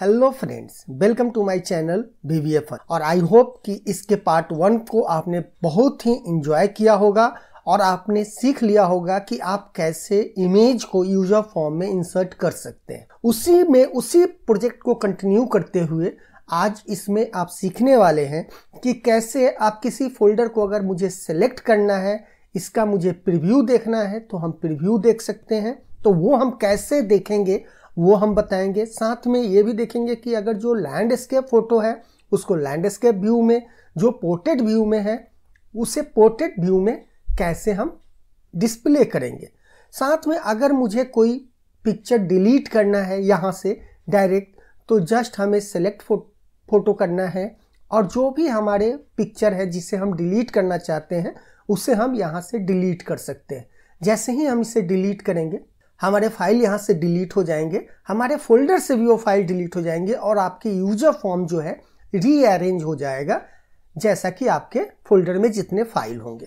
Hello friends welcome to my channel बीवीएफर और I hope कि इसके पार्ट वन को आपने बहुत ही एंजॉय किया होगा और आपने सीख लिया होगा कि आप कैसे इमेज को यूजर फॉर्म में इंसर्ट कर सकते हैं उसी में उसी प्रोजेक्ट को कंटिन्यू करते हुए आज इसमें आप सीखने वाले हैं कि कैसे आप किसी फोल्डर को अगर मुझे सेलेक्ट करना है इसका मुझे प्रिव्यू देखना है तो हम प्रिव्यू देख सकते हैं तो वो हम कैसे देखेंगे वो हम बताएंगे साथ में ये भी देखेंगे कि अगर जो लैंडस्केप फोटो है उसको लैंडस्केप व्यू में जो पोर्ट्रेट व्यू में है उसे पोर्ट्रेट व्यू में कैसे हम डिस्प्ले करेंगे साथ में अगर मुझे कोई पिक्चर डिलीट करना है यहाँ से डायरेक्ट तो जस्ट हमें सेलेक्ट फो, फोटो करना है और जो भी हमारे पिक्चर है जिसे हम डिलीट करना चाहते हैं उसे हम यहाँ से डिलीट कर सकते हैं जैसे ही हम इसे डिलीट करेंगे हमारे फाइल यहाँ से डिलीट हो जाएंगे हमारे फोल्डर से भी वो फाइल डिलीट हो जाएंगे और आपके यूजर फॉर्म जो है रीअरेंज हो जाएगा जैसा कि आपके फोल्डर में जितने फाइल होंगे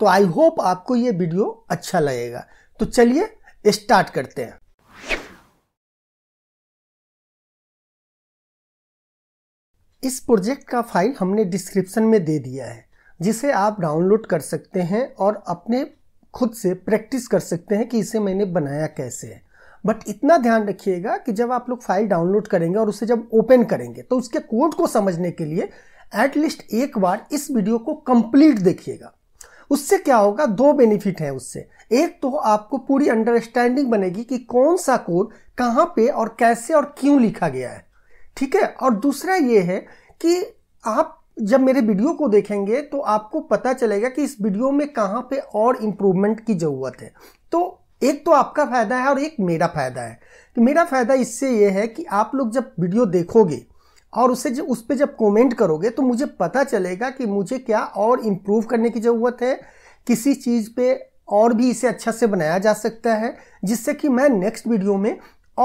तो आई होप आपको ये वीडियो अच्छा लगेगा तो चलिए स्टार्ट करते हैं इस प्रोजेक्ट का फाइल हमने डिस्क्रिप्शन में दे दिया है जिसे आप डाउनलोड कर सकते हैं और अपने खुद से प्रैक्टिस कर सकते हैं कि इसे मैंने बनाया कैसे है बट इतना ध्यान रखिएगा कि जब आप लोग फाइल डाउनलोड करेंगे और उसे जब ओपन करेंगे तो उसके कोड को समझने के लिए एटलीस्ट एक बार इस वीडियो को कंप्लीट देखिएगा उससे क्या होगा दो बेनिफिट हैं उससे एक तो आपको पूरी अंडरस्टैंडिंग बनेगी कि कौन सा कोड कहाँ पे और कैसे और क्यों लिखा गया है ठीक है और दूसरा ये है कि आप जब मेरे वीडियो को देखेंगे तो आपको पता चलेगा कि इस वीडियो में कहाँ पे और इम्प्रूवमेंट की ज़रूरत है तो एक तो आपका फ़ायदा है और एक मेरा फ़ायदा है तो मेरा फ़ायदा इससे ये है कि आप लोग जब वीडियो देखोगे और उसे जब उस पर जब कमेंट करोगे तो मुझे पता चलेगा कि मुझे क्या और इम्प्रूव करने की ज़रूरत है किसी चीज़ पे और भी इसे अच्छा से बनाया जा सकता है जिससे कि मैं नेक्स्ट वीडियो में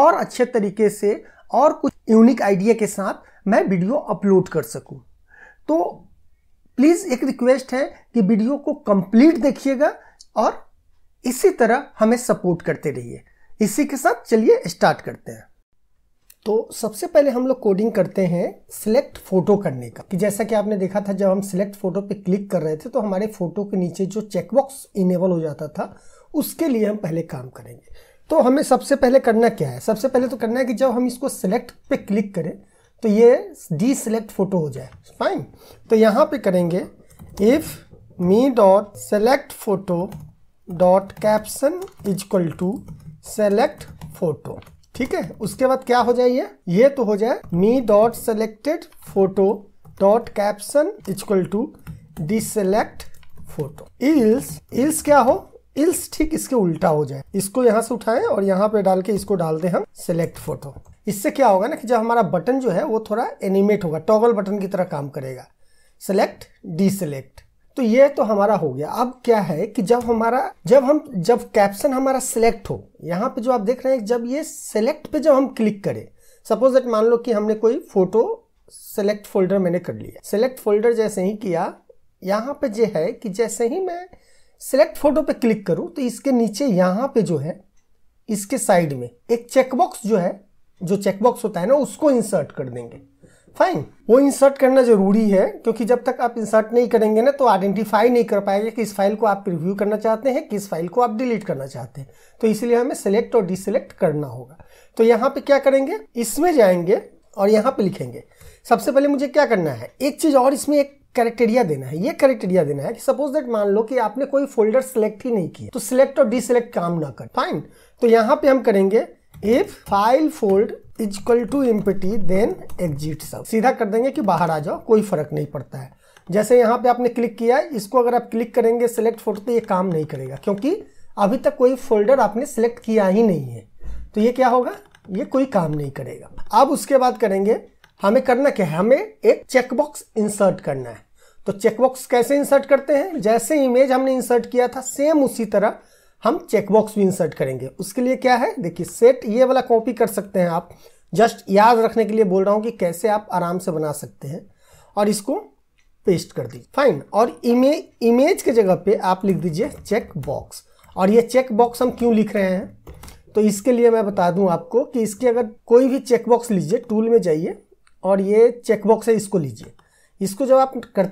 और अच्छे तरीके से और कुछ यूनिक आइडिया के साथ मैं वीडियो अपलोड कर सकूँ तो प्लीज़ एक रिक्वेस्ट है कि वीडियो को कंप्लीट देखिएगा और इसी तरह हमें सपोर्ट करते रहिए इसी के साथ चलिए स्टार्ट करते हैं तो सबसे पहले हम लोग कोडिंग करते हैं सिलेक्ट फ़ोटो करने का कि जैसा कि आपने देखा था जब हम सिलेक्ट फ़ोटो पे क्लिक कर रहे थे तो हमारे फ़ोटो के नीचे जो चेकबॉक्स इनेबल हो जाता था उसके लिए हम पहले काम करेंगे तो हमें सबसे पहले करना क्या है सबसे पहले तो करना है कि जब हम इसको सिलेक्ट पे क्लिक करें तो ये डी सेलेक्ट फोटो हो जाए फाइन तो यहाँ पे करेंगे if me dot select photo dot caption is equal to select photo ठीक है उसके बाद क्या हो जाए ये ये तो हो जाए me dot selected photo dot caption is equal to deselect photo else else क्या हो इल्स ठीक इसके उल्टा हो जाए इसको यहाँ से उठाएं और यहाँ पे डाल के इसको डाल दें हम सेलेक्ट फोटो इससे क्या होगा ना कि जब हमारा बटन जो है वो थोड़ा एनिमेट होगा टॉगल बटन की तरह काम करेगा सेलेक्ट डी सेलेक्ट तो ये तो हमारा हो गया अब क्या है कि जब हमारा जब हम जब कैप्शन हमारा सेलेक्ट हो यहाँ पे जो आप देख रहे हैं जब ये सेलेक्ट पे जब हम क्लिक करें सपोज दैट मान लो कि हमने कोई फोटो सेलेक्ट फोल्डर मैंने कर लिया सेलेक्ट फोल्डर जैसे ही किया यहाँ पे जो है कि जैसे ही मैं सेलेक्ट फोटो पे क्लिक करूं तो इसके नीचे यहां पे जो है इसके साइड में एक चेकबॉक्स जो है जो चेकबॉक्स होता है ना उसको इंसर्ट कर देंगे फाइन वो इंसर्ट करना जरूरी है क्योंकि जब तक आप इंसर्ट नहीं करेंगे ना तो आइडेंटिफाई नहीं कर पाएंगे कि इस फाइल को आप रिव्यू करना चाहते हैं किस फाइल को आप डिलीट करना चाहते हैं तो इसलिए हमें सेलेक्ट और डिसलेक्ट करना होगा तो यहाँ पे क्या करेंगे इसमें जाएंगे और यहाँ पे लिखेंगे सबसे पहले मुझे क्या करना है एक चीज़ और इसमें एक क्राइटेरिया देना है ये क्राइटेरिया देना है कि सपोज दैट मान लो कि आपने कोई फोल्डर सेलेक्ट ही नहीं किया तो सिलेक्ट और डिसलेक्ट काम ना कर फाइन तो यहाँ पे हम करेंगे if file fold is equal to empty then exit sub सीधा कर देंगे कि बाहर आ जाओ कोई फर्क नहीं पड़ता है जैसे यहाँ पे आपने क्लिक किया है इसको अगर आप क्लिक करेंगे सिलेक्ट फोल्डर तो ये काम नहीं करेगा क्योंकि अभी तक कोई फोल्डर आपने सिलेक्ट किया ही नहीं है तो ये क्या होगा ये कोई काम नहीं करेगा अब उसके बाद करेंगे हमें करना क्या है हमें एक चेकबॉक्स इंसर्ट करना है तो चेकबॉक्स कैसे इंसर्ट करते हैं जैसे इमेज हमने इंसर्ट किया था सेम उसी तरह हम चेकबॉक्स भी इंसर्ट करेंगे उसके लिए क्या है देखिए सेट ये वाला कॉपी कर सकते हैं आप जस्ट याद रखने के लिए बोल रहा हूँ कि कैसे आप आराम से बना सकते हैं और इसको पेस्ट कर दीजिए फाइन और इमेज इमेज के जगह पे आप लिख दीजिए चेक बॉक्स और ये चेक बॉक्स हम क्यों लिख रहे हैं तो इसके लिए मैं बता दूं आपको कि इसके अगर कोई भी चेक बॉक्स लीजिए टूल में जाइए और ये चेक बॉक्स है इसको लीजिए इसको जब आप कर,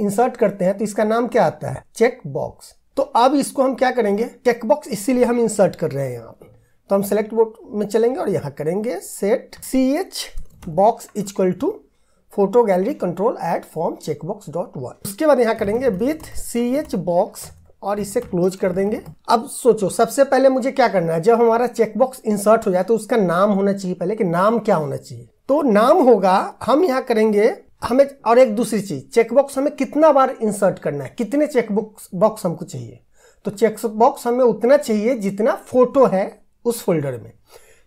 इंसर्ट करते हैं तो इसका नाम क्या आता है चेक बॉक्स तो अब इसको हम क्या करेंगे चेक बॉक्स इसीलिए हम इंसर्ट कर रहे हैं यहाँ पे तो हम सेलेक्ट बोर्ड में चलेंगे और यहाँ करेंगे set C H box equal to photo gallery control add form box dot one उसके बाद यहाँ करेंगे विथ सी एच बॉक्स और इसे क्लोज कर देंगे अब सोचो सबसे पहले मुझे क्या करना है जब हमारा चेकबॉक्स इंसर्ट हो जाए तो उसका नाम होना चाहिए पहले कि नाम क्या होना चाहिए तो नाम होगा हम यहाँ करेंगे हमें और एक दूसरी चीज चेकबॉक्स हमें कितना बार इंसर्ट करना है कितने चेकबुक बॉक्स हमको चाहिए तो चेकबॉक्स हमें उतना चाहिए जितना फोटो है उस फोल्डर में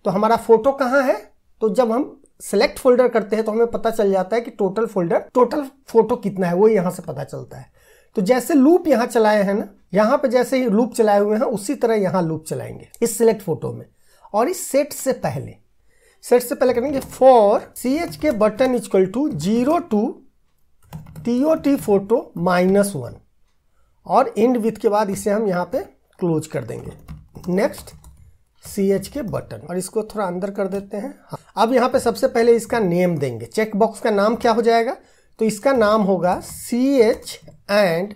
तो हमारा फोटो कहाँ है तो जब हम सेलेक्ट फोल्डर करते हैं तो हमें पता चल जाता है कि टोटल फोल्डर टोटल फोटो कितना है वो यहाँ से पता चलता है तो जैसे लूप यहाँ चलाए हैं ना यहाँ पे जैसे लूप चलाए हुए हैं उसी तरह यहाँ लूप चलाएंगे इस सिलेक्ट फोटो में और इस सेट से पहले सेट से पहले करेंगे फॉर सी एच के button equal to zero to T O T photo minus one और एंड विथ के बाद इसे हम यहाँ पे क्लोज कर देंगे नेक्स्ट सी एच के बटन और इसको थोड़ा अंदर कर देते हैं हाँ। अब यहाँ पे सबसे पहले इसका नेम देंगे चेक बॉक्स का नाम क्या हो जाएगा तो इसका नाम होगा सी एच एंड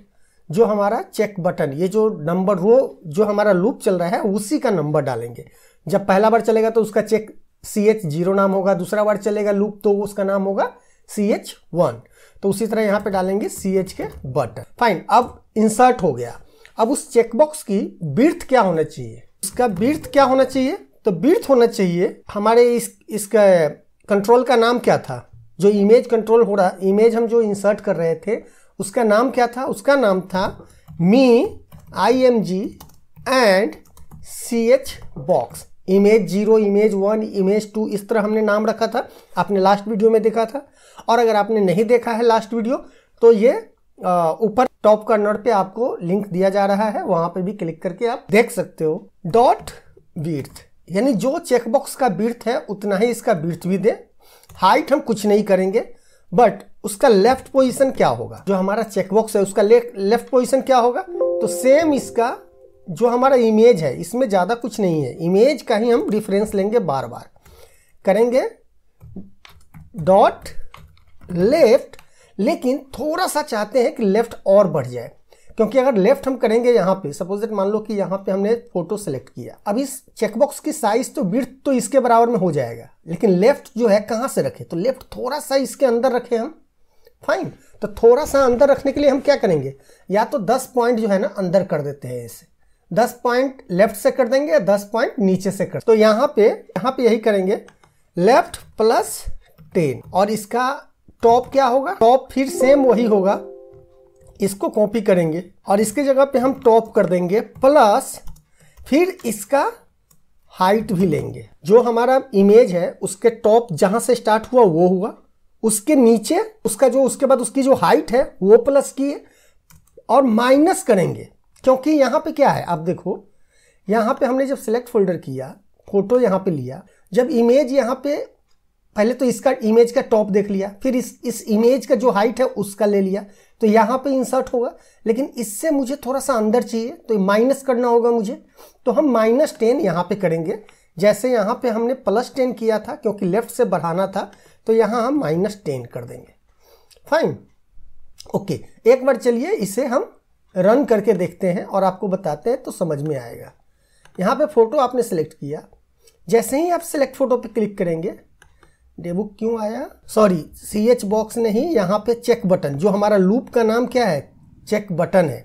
जो हमारा चेक बटन ये जो नंबर रो जो हमारा लूप चल रहा है उसी का नंबर डालेंगे जब पहला बार चलेगा तो उसका चेक सी एच जीरो नाम होगा दूसरा बार चलेगा लूप तो उसका नाम होगा सी एच वन तो उसी तरह यहाँ पे डालेंगे सी एच के बटन फाइन अब इंसर्ट हो गया अब उस चेकबॉक्स की बिर्थ क्या होना चाहिए उसका बिर्थ क्या होना चाहिए तो बिर्थ होना चाहिए हमारे इस इसका कंट्रोल का नाम क्या था जो इमेज कंट्रोल हो रहा इमेज हम जो इंसर्ट कर रहे थे उसका नाम क्या था उसका नाम था me I M G and C H box image zero image one image two इस तरह हमने नाम रखा था आपने लास्ट वीडियो में देखा था और अगर आपने नहीं देखा है लास्ट वीडियो तो ये ऊपर टॉप कॉर्नर पे आपको लिंक दिया जा रहा है वहां पे भी क्लिक करके आप देख सकते हो डॉट बीर्थ यानी जो चेकबॉक्स का बीर्थ है उतना ही इसका बीर्थ भी दे हाइट हम कुछ नहीं करेंगे बट उसका लेफ्ट पोजिशन क्या होगा जो हमारा चेकबॉक्स है उसका लेफ्ट पोजिशन क्या होगा तो सेम इसका जो हमारा इमेज है इसमें ज़्यादा कुछ नहीं है इमेज का ही हम डिफरेंस लेंगे बार बार करेंगे डॉट लेफ्ट लेकिन थोड़ा सा चाहते हैं कि लेफ्ट और बढ़ जाए क्योंकि अगर लेफ्ट हम करेंगे यहाँ पे सपोज मान लो कि यहाँ पे हमने फोटो सेलेक्ट किया अब इस चेकबॉक्स की साइज तो बिर्थ तो इसके बराबर में हो जाएगा लेकिन लेफ्ट जो है कहाँ से रखें तो लेफ्ट थोड़ा सा इसके अंदर रखें हम फाइन तो थोड़ा सा अंदर रखने के लिए हम क्या करेंगे या तो दस पॉइंट जो है ना अंदर कर देते हैं इसे दस पॉइंट लेफ्ट से कर देंगे दस पॉइंट नीचे से कर तो यहाँ पे यहाँ पे यही करेंगे लेफ्ट प्लस टेन और इसका टॉप क्या होगा टॉप फिर सेम वही होगा इसको कॉपी करेंगे और इसके जगह पे हम टॉप कर देंगे प्लस फिर इसका हाइट भी लेंगे जो हमारा इमेज है उसके टॉप जहाँ से स्टार्ट हुआ वो हुआ उसके नीचे उसका जो उसके बाद उसकी जो हाइट है वो प्लस की है और माइनस करेंगे क्योंकि यहाँ पे क्या है आप देखो यहाँ पे हमने जब सिलेक्ट फोल्डर किया फोटो यहाँ पे लिया जब इमेज यहाँ पे पहले तो इसका इमेज का टॉप देख लिया फिर इस इस इमेज का जो हाइट है उसका ले लिया तो यहाँ पे इंसर्ट होगा लेकिन इससे मुझे थोड़ा सा अंदर चाहिए तो माइनस करना होगा मुझे तो हम माइनस टेन यहाँ पर करेंगे जैसे यहाँ पर हमने प्लस टेन किया था क्योंकि लेफ्ट से बढ़ाना था तो यहाँ हम माइनस टेन कर देंगे फाइन ओके एक बार चलिए इसे हम रन करके देखते हैं और आपको बताते हैं तो समझ में आएगा यहाँ पे फ़ोटो आपने सेलेक्ट किया जैसे ही आप सेलेक्ट फ़ोटो पे क्लिक करेंगे डेबुक क्यों आया सॉरी सी एच बॉक्स नहीं यहाँ पे चेक बटन जो हमारा लूप का नाम क्या है चेक बटन है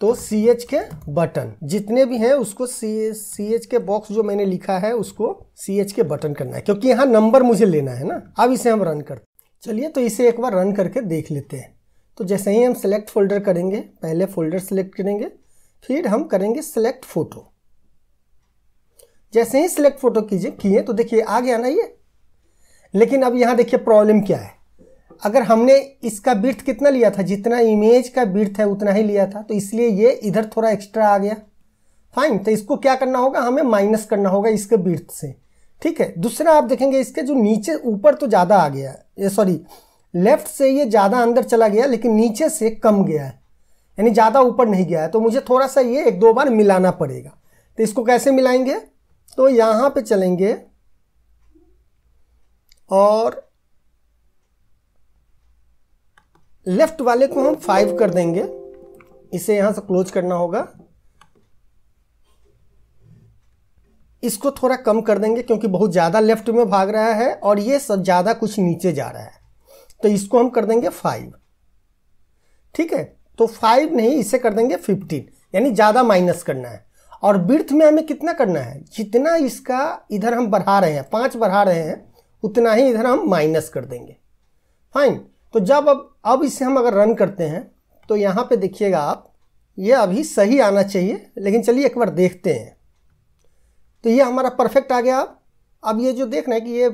तो सी एच के बटन जितने भी हैं उसको सी सी एच के बॉक्स जो मैंने लिखा है उसको सी एच के बटन करना है क्योंकि यहाँ नंबर मुझे लेना है ना अब इसे हम रन करते चलिए तो इसे एक बार रन करके देख लेते हैं तो जैसे ही हम सेलेक्ट फोल्डर करेंगे पहले फोल्डर सेलेक्ट करेंगे फिर हम करेंगे सेलेक्ट फोटो जैसे ही सिलेक्ट फोटो कीजिए किए तो देखिए आ गया ना ये लेकिन अब यहाँ देखिए प्रॉब्लम क्या है अगर हमने इसका बिर्थ कितना लिया था जितना इमेज का बिर्थ है उतना ही लिया था तो इसलिए ये इधर थोड़ा एक्स्ट्रा आ गया फाइन तो इसको क्या करना होगा हमें माइनस करना होगा इसके बिर्थ से ठीक है दूसरा आप देखेंगे इसके जो नीचे ऊपर तो ज़्यादा आ गया सॉरी लेफ्ट से ये ज़्यादा अंदर चला गया लेकिन नीचे से कम गया है यानी ज़्यादा ऊपर नहीं गया है तो मुझे थोड़ा सा ये एक दो बार मिलाना पड़ेगा तो इसको कैसे मिलाएंगे तो यहाँ पे चलेंगे और लेफ्ट वाले को हम फाइव कर देंगे इसे यहाँ से क्लोज करना होगा इसको थोड़ा कम कर देंगे क्योंकि बहुत ज़्यादा लेफ्ट में भाग रहा है और ये सब ज़्यादा कुछ नीचे जा रहा है तो इसको हम कर देंगे फाइव ठीक है तो फाइव नहीं इसे कर देंगे फिफ्टीन यानी ज़्यादा माइनस करना है और बिर्थ में हमें कितना करना है जितना इसका इधर हम बढ़ा रहे हैं पांच बढ़ा रहे हैं उतना ही इधर हम माइनस कर देंगे फाइन तो जब अब अब इसे हम अगर रन करते हैं तो यहां पे देखिएगा आप ये अभी सही आना चाहिए लेकिन चलिए एक बार देखते हैं तो ये हमारा परफेक्ट आ गया अब अब ये जो देख रहे हैं कि ये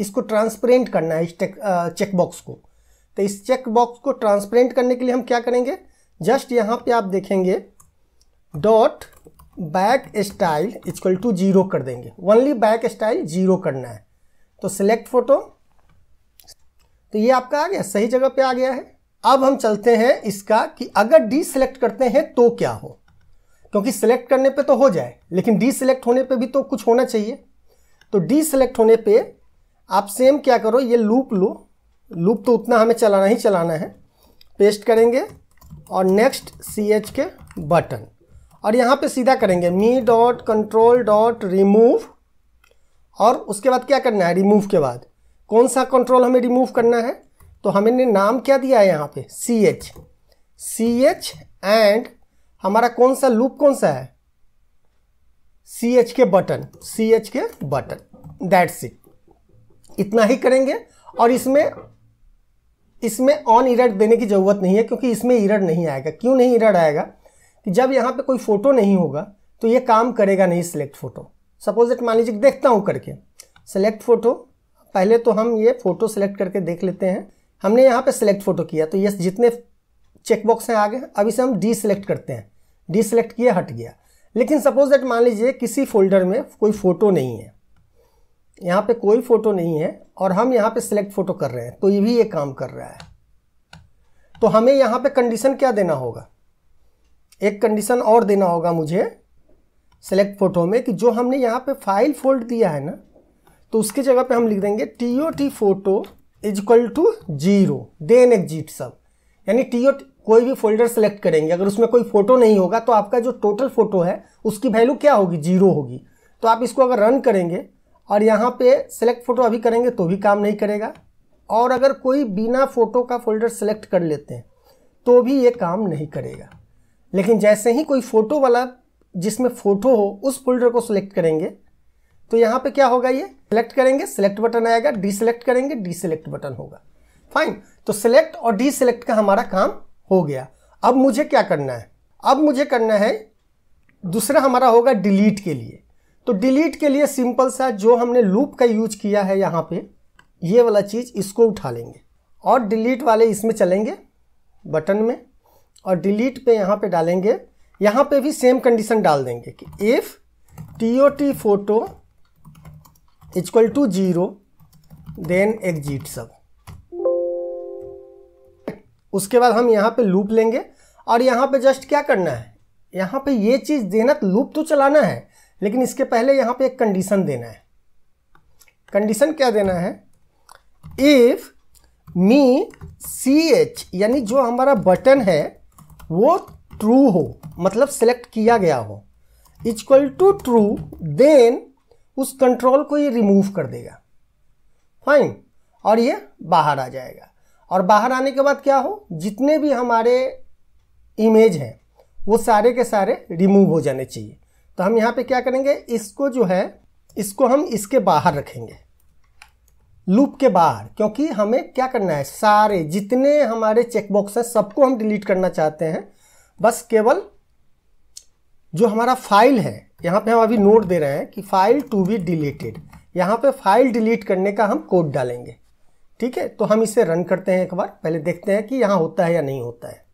इसको ट्रांसपेरेंट करना है इस चेक बॉक्स को तो इस चेक बॉक्स को ट्रांसपेरेंट करने के लिए हम क्या करेंगे जस्ट यहाँ पे आप देखेंगे dot back style equal to zero कर देंगे ओनली बैक स्टाइल जीरो करना है तो सिलेक्ट फोटो तो ये आपका आ गया सही जगह पे आ गया है अब हम चलते हैं इसका कि अगर डी सेलेक्ट करते हैं तो क्या हो क्योंकि सिलेक्ट करने पे तो हो जाए लेकिन डी सेलेक्ट होने पे भी तो कुछ होना चाहिए तो डी सेलेक्ट होने पे आप सेम क्या करो ये लूप लो लूप तो उतना हमें चलाना ही चलाना है पेस्ट करेंगे और नेक्स्ट सी एच के बटन और यहाँ पे सीधा करेंगे me dot control dot remove और उसके बाद क्या करना है रिमूव के बाद कौन सा कंट्रोल हमें रिमूव करना है तो हमने नाम क्या दिया है यहाँ पे C H C H and हमारा कौन सा लूप कौन सा है सी एच के बटन सी एच के बटन दैट्स इट इतना ही करेंगे और इसमें इसमें ऑन इरड देने की ज़रूरत नहीं है क्योंकि इसमें इरड नहीं आएगा क्यों नहीं इरड आएगा कि जब यहाँ पे कोई फ़ोटो नहीं होगा तो ये काम करेगा नहीं सिलेक्ट फ़ोटो सपोज इट मान लीजिए देखता हूँ करके सेलेक्ट फ़ोटो पहले तो हम ये फ़ोटो सेलेक्ट करके देख लेते हैं हमने यहाँ पे सेलेक्ट फ़ोटो किया तो ये जितने चेकबॉक्स हैं आगे अब इसे हम डी सेलेक्ट करते हैं डी सेलेक्ट किया हट गया लेकिन सपोज दैट मान लीजिए किसी फोल्डर में कोई फ़ोटो नहीं है यहाँ पे कोई फ़ोटो नहीं है और हम यहाँ पे सिलेक्ट फ़ोटो कर रहे हैं तो ये भी ये काम कर रहा है तो हमें यहाँ पे कंडीशन क्या देना होगा एक कंडीशन और देना होगा मुझे सेलेक्ट फ़ोटो में कि जो हमने यहाँ पे फाइल फोल्ड दिया है ना तो उसकी जगह पे हम लिख देंगे T O T photo is equal to zero then exit sub यानी टी ओ कोई भी फोल्डर सेलेक्ट करेंगे अगर उसमें कोई फ़ोटो नहीं होगा तो आपका जो टोटल फ़ोटो है उसकी वैल्यू क्या होगी जीरो होगी तो आप इसको अगर रन करेंगे और यहाँ पे सेलेक्ट फ़ोटो अभी करेंगे तो भी काम नहीं करेगा और अगर कोई बिना फ़ोटो का फोल्डर सेलेक्ट कर लेते हैं तो भी ये काम नहीं करेगा लेकिन जैसे ही कोई फ़ोटो वाला जिसमें फ़ोटो हो उस फोल्डर को सिलेक्ट करेंगे तो यहाँ पे क्या होगा ये सिलेक्ट करेंगे सिलेक्ट बटन आएगा डी सेलेक्ट करेंगे डी सेलेक्ट बटन होगा फाइन तो सेलेक्ट और डी सेलेक्ट का हमारा काम हो गया अब मुझे क्या करना है अब मुझे करना है दूसरा हमारा होगा डिलीट के लिए तो डिलीट के लिए सिंपल सा जो हमने लूप का यूज किया है यहाँ पे ये वाला चीज़ इसको उठा लेंगे और डिलीट वाले इसमें चलेंगे बटन में और डिलीट पे यहाँ पे डालेंगे यहाँ पे भी सेम कंडीशन डाल देंगे कि if T O T photo equal to zero then exit sub उसके बाद हम यहाँ पे लूप लेंगे और यहाँ पे जस्ट क्या करना है यहाँ पे ये चीज़ देना लूप तो चलाना है लेकिन इसके पहले यहाँ पे एक कंडीशन देना है कंडीशन क्या देना है इफ मी सी एच यानी जो हमारा बटन है वो ट्रू हो मतलब सेलेक्ट किया गया हो इक्वल टू ट्रू देन उस कंट्रोल को ये रिमूव कर देगा फाइन और ये बाहर आ जाएगा और बाहर आने के बाद क्या हो जितने भी हमारे इमेज हैं वो सारे के सारे रिमूव हो जाने चाहिए तो हम यहाँ पे क्या करेंगे इसको जो है इसको हम इसके बाहर रखेंगे लूप के बाहर क्योंकि हमें क्या करना है सारे जितने हमारे चेकबॉक्स हैं सबको हम डिलीट करना चाहते हैं बस केवल जो हमारा फाइल है यहाँ पे हम अभी नोट दे रहे हैं कि फाइल टू बी डिलीटेड यहाँ पे फाइल डिलीट करने का हम कोड डालेंगे ठीक है तो हम इसे रन करते हैं एक बार पहले देखते हैं कि यहाँ होता है या नहीं होता है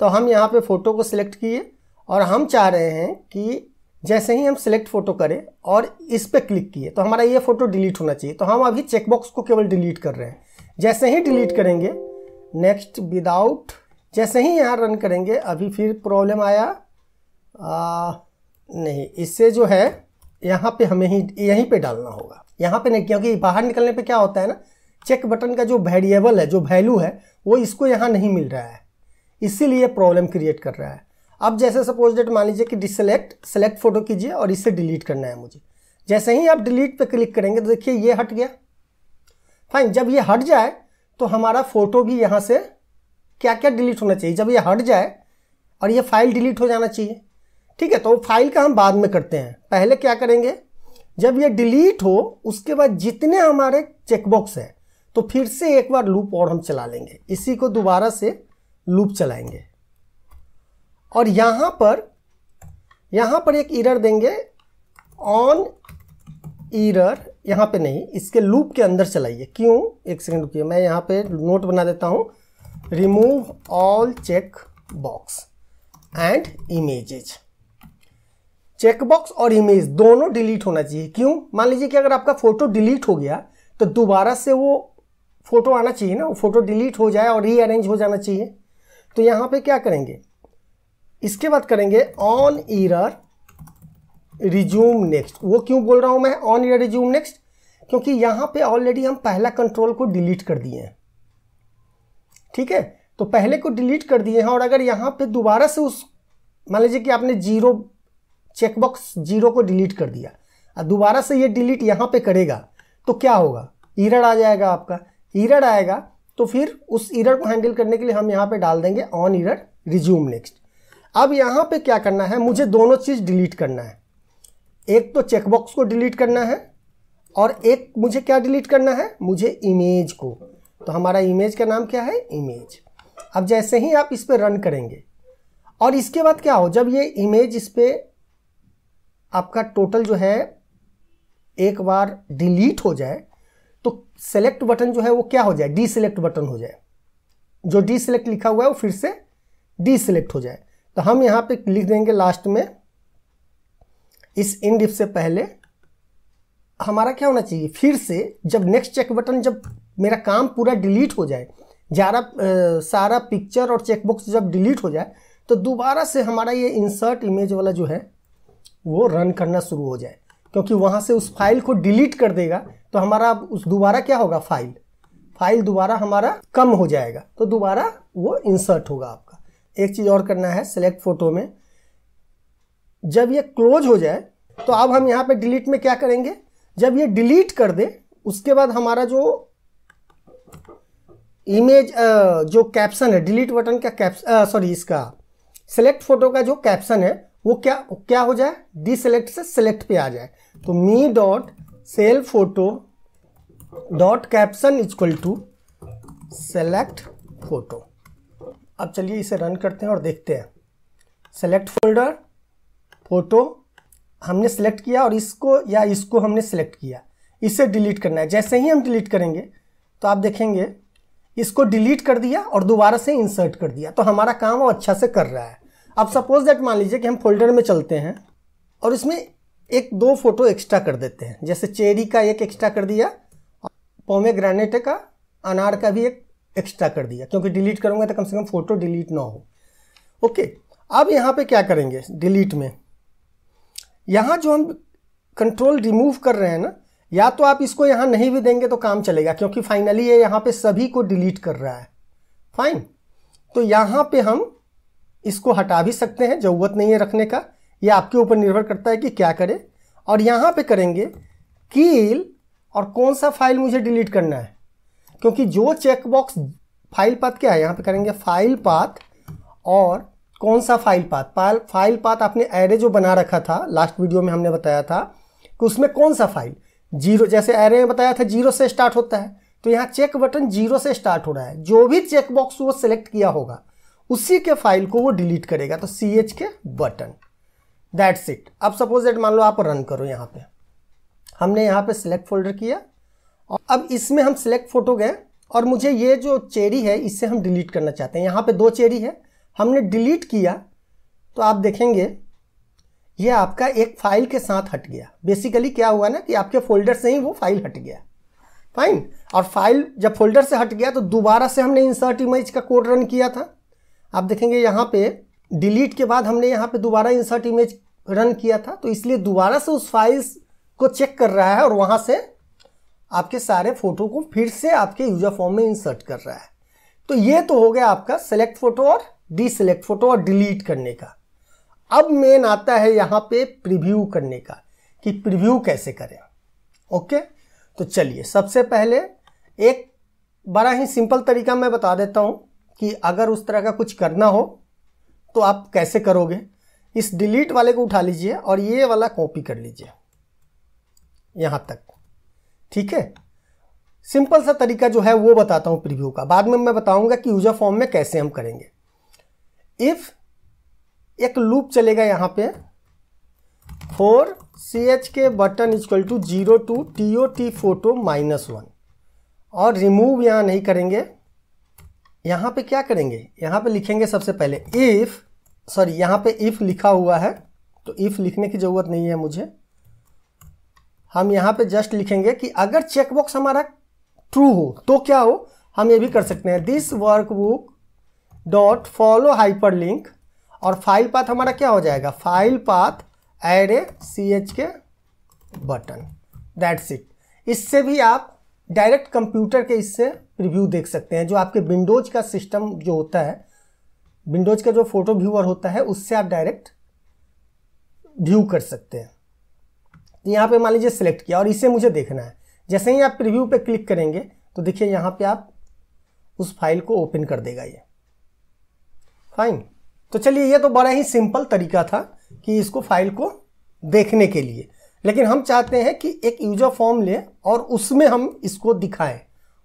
तो हम यहाँ पे फोटो को सिलेक्ट किए और हम चाह रहे हैं कि जैसे ही हम सिलेक्ट फ़ोटो करें और इस पर क्लिक किए तो हमारा ये फ़ोटो डिलीट होना चाहिए तो हम अभी चेकबॉक्स को केवल डिलीट कर रहे हैं जैसे ही डिलीट करेंगे नेक्स्ट विदाउट जैसे ही यहाँ रन करेंगे अभी फिर प्रॉब्लम आया आ, नहीं इससे जो है यहाँ पे हमें ही यहीं पे डालना होगा यहाँ पे नहीं क्योंकि बाहर निकलने पे क्या होता है ना चेक बटन का जो वेरिएबल है जो वैल्यू है वो इसको यहाँ नहीं मिल रहा है इसीलिए प्रॉब्लम क्रिएट कर रहा है अब जैसे सपोज डेट मान लीजिए कि डिसलेक्ट सेलेक्ट फोटो कीजिए और इसे डिलीट करना है मुझे जैसे ही आप डिलीट पे क्लिक करेंगे तो देखिए ये हट गया फाइन जब ये हट जाए तो हमारा फोटो भी यहाँ से क्या क्या डिलीट होना चाहिए जब ये हट जाए और ये फाइल डिलीट हो जाना चाहिए ठीक है तो फाइल का हम बाद में करते हैं पहले क्या करेंगे जब ये डिलीट हो उसके बाद जितने हमारे चेकबॉक्स हैं तो फिर से एक बार लूप और हम चला लेंगे इसी को दोबारा से लूप चलाएंगे और यहां पर यहां पर एक इरर देंगे ऑन इरर यहाँ पे नहीं इसके लूप के अंदर चलाइए क्यों एक सेकंड रुकिए मैं यहां पे नोट बना देता हूं remove all check box and images checkbox और इमेज दोनों डिलीट होना चाहिए क्यों मान लीजिए कि अगर आपका फोटो डिलीट हो गया तो दोबारा से वो फोटो आना चाहिए ना वो फोटो डिलीट हो जाए और रीअरेंज हो जाना चाहिए तो यहाँ पे क्या करेंगे इसके बाद करेंगे ऑन ईरर रिज्यूम नेक्स्ट वो क्यों बोल रहा हूं मैं ऑन ईयर रिज्यूम नेक्स्ट क्योंकि यहां पे ऑलरेडी हम पहला कंट्रोल को डिलीट कर दिए हैं ठीक है तो पहले को डिलीट कर दिए हैं और अगर यहां पे दोबारा से उस मान लीजिए कि आपने जीरो चेकबॉक्स जीरो को डिलीट कर दिया और दोबारा से ये डिलीट यहां पे करेगा तो क्या होगा ईरड़ आ जाएगा आपका ईरड़ आएगा तो फिर उस ईरड़ को हैंडल करने के लिए हम यहां पे डाल देंगे ऑन ईरड़ रिज्यूम नेक्स्ट अब यहाँ पे क्या करना है मुझे दोनों चीज़ डिलीट करना है एक तो चेकबॉक्स को डिलीट करना है और एक मुझे क्या डिलीट करना है मुझे इमेज को तो हमारा इमेज का नाम क्या है इमेज अब जैसे ही आप इस पर रन करेंगे और इसके बाद क्या हो जब ये इमेज इस पर आपका टोटल जो है एक बार डिलीट हो जाए तो सेलेक्ट बटन जो है वो क्या हो जाए डी सेलेक्ट बटन हो जाए जो डी सेलेक्ट लिखा हुआ है वो फिर से डी सेलेक्ट हो जाए तो हम यहाँ पे लिख देंगे लास्ट में इस इन डिप से पहले हमारा क्या होना चाहिए फिर से जब नेक्स्ट चेक बटन जब मेरा काम पूरा डिलीट हो जाए ज़्यादा सारा पिक्चर और चेकबॉक्स जब डिलीट हो जाए तो दोबारा से हमारा ये इंसर्ट इमेज वाला जो है वो रन करना शुरू हो जाए क्योंकि वहाँ से उस फाइल को डिलीट कर देगा तो हमारा उस दोबारा क्या होगा फाइल फाइल दोबारा हमारा कम हो जाएगा तो दोबारा वो इंसर्ट होगा आप एक चीज़ और करना है सेलेक्ट फ़ोटो में जब ये क्लोज हो जाए तो अब हम यहाँ पे डिलीट में क्या करेंगे जब ये डिलीट कर दे उसके बाद हमारा जो इमेज जो कैप्शन है डिलीट बटन का कैप्शन सॉरी इसका सेलेक्ट फोटो का जो कैप्शन है वो क्या क्या हो जाए डी सेलेक्ट से सेलेक्ट पे आ जाए तो me dot sel photo dot caption is equal to select photo अब चलिए इसे रन करते हैं और देखते हैं सेलेक्ट फोल्डर फोटो हमने सेलेक्ट किया और इसको या इसको हमने सेलेक्ट किया इसे डिलीट करना है जैसे ही हम डिलीट करेंगे तो आप देखेंगे इसको डिलीट कर दिया और दोबारा से इंसर्ट कर दिया तो हमारा काम वो अच्छा से कर रहा है अब सपोज दैट मान लीजिए कि हम फोल्डर में चलते हैं और इसमें एक दो फोटो एक्स्ट्रा कर देते हैं जैसे चेरी का एक एक्स्ट्रा कर दिया पोमे ग्रेनेट का अनार का भी एक एक्स्ट्रा कर दिया क्योंकि डिलीट करूँगा तो कम से कम फ़ोटो डिलीट ना हो ओके अब यहाँ पे क्या करेंगे डिलीट में यहाँ जो हम कंट्रोल रिमूव कर रहे हैं ना या तो आप इसको यहाँ नहीं भी देंगे तो काम चलेगा क्योंकि फाइनली ये यहाँ पे सभी को डिलीट कर रहा है फाइन तो यहाँ पे हम इसको हटा भी सकते हैं ज़रूरत नहीं है रखने का ये आपके ऊपर निर्भर करता है कि क्या करें और यहाँ पे करेंगे कील और कौन सा फाइल मुझे डिलीट करना है क्योंकि जो चेकबॉक्स फाइल पाथ क्या है यहाँ पे करेंगे फाइल पाथ और कौन सा फाइल पाथ फाइल पाथ आपने एरे जो बना रखा था लास्ट वीडियो में हमने बताया था कि उसमें कौन सा फाइल जीरो जैसे एरे में बताया था जीरो से स्टार्ट होता है तो यहाँ चेक बटन जीरो से स्टार्ट हो रहा है जो भी चेकबॉक्स वो सिलेक्ट किया होगा उसी के फाइल को वो डिलीट करेगा तो सी एच के बटन दैट्स इट अब सपोज दैट मान लो आप रन करो यहाँ पे हमने यहाँ पे सिलेक्ट फोल्डर किया अब इसमें हम सिलेक्ट फोटो गए और मुझे ये जो चेरी है इससे हम डिलीट करना चाहते हैं यहाँ पे दो चेरी है हमने डिलीट किया तो आप देखेंगे ये आपका एक फाइल के साथ हट गया बेसिकली क्या हुआ ना कि आपके फोल्डर से ही वो फाइल हट गया फाइन और फाइल जब फोल्डर से हट गया तो दोबारा से हमने इंसर्ट इमेज का कोड रन किया था आप देखेंगे यहाँ पे डिलीट के बाद हमने यहाँ पे दोबारा इंसर्ट इमेज रन किया था तो इसलिए दोबारा से उस फाइल को चेक कर रहा है और वहाँ से आपके सारे फोटो को फिर से आपके यूजर फॉर्म में इंसर्ट कर रहा है तो ये तो हो गया आपका सेलेक्ट फोटो और डी सेलेक्ट फोटो और डिलीट करने का अब मेन आता है यहां पे प्रीव्यू करने का कि प्रीव्यू कैसे करें ओके तो चलिए सबसे पहले एक बड़ा ही सिंपल तरीका मैं बता देता हूं कि अगर उस तरह का कुछ करना हो तो आप कैसे करोगे इस डिलीट वाले को उठा लीजिए और ये वाला कॉपी कर लीजिए यहां तक ठीक है सिंपल सा तरीका जो है वो बताता हूं प्रीव्यू का बाद में मैं बताऊंगा कि यूजर फॉर्म में कैसे हम करेंगे इफ एक लूप चलेगा यहां पे फोर सी एच के button is equal to zero to T O T photo minus one और रिमूव यहां नहीं करेंगे यहां पे क्या करेंगे यहां पे लिखेंगे सबसे पहले इफ़ सॉरी यहां पे इफ़ लिखा हुआ है तो इफ़ लिखने की ज़रूरत नहीं है मुझे हम यहाँ पे जस्ट लिखेंगे कि अगर चेकबॉक्स हमारा ट्रू हो तो क्या हो हम ये भी कर सकते हैं this workbook dot follow hyperlink और फाइल पाथ हमारा क्या हो जाएगा file path add a C H के बटन दैट्स इट इससे भी आप डायरेक्ट कंप्यूटर के इससे रिव्यू देख सकते हैं जो आपके विंडोज का सिस्टम जो होता है विंडोज का जो फोटो व्यूअर होता है उससे आप डायरेक्ट व्यू कर सकते हैं यहाँ पे मान लीजिए सिलेक्ट किया और इसे मुझे देखना है जैसे ही आप प्रिव्यू पे क्लिक करेंगे तो देखिए यहाँ पे आप उस फाइल को ओपन कर देगा ये फाइन तो चलिए ये तो बड़ा ही सिंपल तरीका था कि इसको फाइल को देखने के लिए लेकिन हम चाहते हैं कि एक यूजर फॉर्म लें और उसमें हम इसको दिखाएं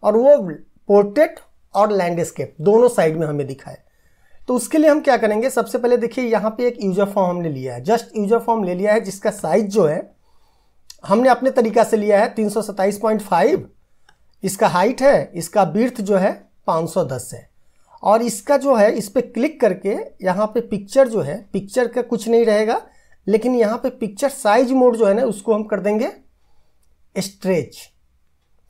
और वो पोर्ट्रेट और लैंडस्केप दोनों साइड में हमें दिखाएं तो उसके लिए हम क्या करेंगे सबसे पहले देखिए यहाँ पे एक यूजर फॉर्म हमने लिया है जस्ट यूजर फॉर्म ले लिया है जिसका साइज जो है हमने अपने तरीका से लिया है तीन इसका हाइट है इसका बीर्थ जो है 510 है और इसका जो है इस पर क्लिक करके यहाँ पे पिक्चर जो है पिक्चर का कुछ नहीं रहेगा लेकिन यहाँ पे पिक्चर साइज मोड जो है ना उसको हम कर देंगे स्ट्रेच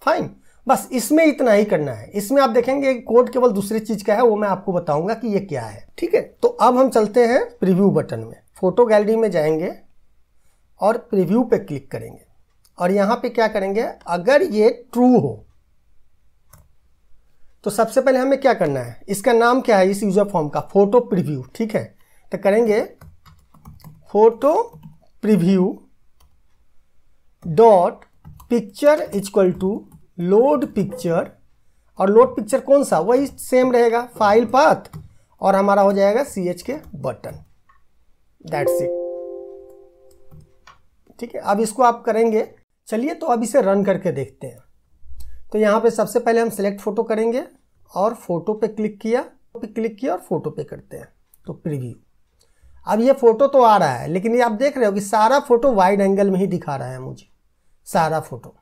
फाइन बस इसमें इतना ही करना है इसमें आप देखेंगे कोड केवल दूसरी चीज का है वो मैं आपको बताऊंगा कि ये क्या है ठीक है तो अब हम चलते हैं प्रीव्यू बटन में फोटो गैलरी में जाएंगे और प्रीव्यू पे क्लिक करेंगे और यहाँ पे क्या करेंगे अगर ये ट्रू हो तो सबसे पहले हमें क्या करना है इसका नाम क्या है इस यूज़र फॉर्म का फोटो प्रीव्यू ठीक है तो करेंगे photo preview dot picture is equal to load picture और लोड पिक्चर कौन सा वही सेम रहेगा फाइल पाथ और हमारा हो जाएगा सी एच के बटन दैट्स इट ठीक है अब इसको आप करेंगे चलिए तो अब इसे रन करके देखते हैं तो यहाँ पे सबसे पहले हम सेलेक्ट फ़ोटो करेंगे और फ़ोटो पे क्लिक किया पे क्लिक किया और फ़ोटो पे करते हैं तो प्रीव्यू अब ये फ़ोटो तो आ रहा है लेकिन ये आप देख रहे हो कि सारा फ़ोटो वाइड एंगल में ही दिखा रहा है मुझे सारा फ़ोटो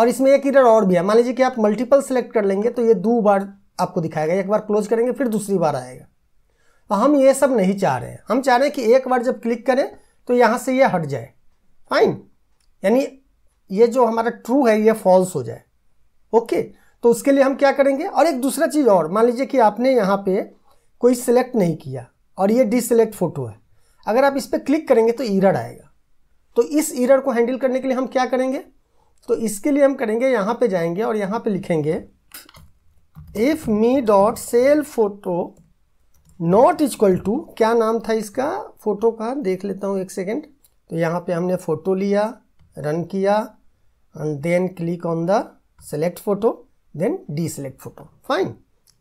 और इसमें एक इधर और भी है मान लीजिए कि आप मल्टीपल सेलेक्ट कर लेंगे तो ये दो बार आपको दिखाएगा एक बार क्लोज करेंगे फिर दूसरी बार आएगा तो हम ये सब नहीं चाह रहे हैं हम चाह रहे हैं कि एक बार जब क्लिक करें तो यहाँ से ये हट जाए फाइन यानी ये जो हमारा ट्रू है ये फॉल्स हो जाए ओके तो उसके लिए हम क्या करेंगे और एक दूसरा चीज़ और मान लीजिए कि आपने यहाँ पे कोई सिलेक्ट नहीं किया और ये डिसलेक्ट फोटो है अगर आप इस पर क्लिक करेंगे तो ईरर आएगा तो इस ईरर को हैंडल करने के लिए हम क्या करेंगे तो इसके लिए हम करेंगे यहाँ पे जाएंगे और यहाँ पे लिखेंगे if me dot sel photo not is equal to क्या नाम था इसका फोटो का देख लेता हूँ एक सेकेंड तो यहाँ पे हमने फ़ोटो लिया रन किया and then click on the select photo then deselect photo fine